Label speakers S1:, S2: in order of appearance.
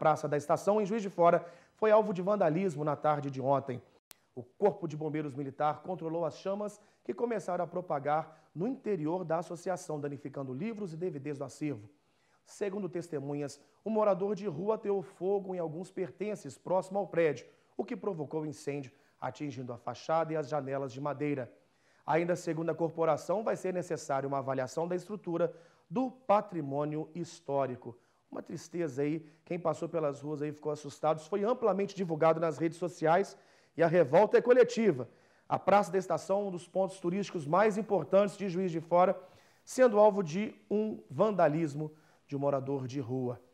S1: Praça da Estação, em Juiz de Fora, foi alvo de vandalismo na tarde de ontem. O Corpo de Bombeiros Militar controlou as chamas que começaram a propagar no interior da associação, danificando livros e DVDs do acervo. Segundo testemunhas, um morador de rua teu fogo em alguns pertences próximo ao prédio, o que provocou incêndio, atingindo a fachada e as janelas de madeira. Ainda segundo a corporação, vai ser necessária uma avaliação da estrutura do patrimônio histórico. Uma tristeza aí, quem passou pelas ruas aí ficou assustado. Isso foi amplamente divulgado nas redes sociais e a revolta é coletiva. A Praça da Estação, é um dos pontos turísticos mais importantes de Juiz de Fora, sendo alvo de um vandalismo de um morador de rua.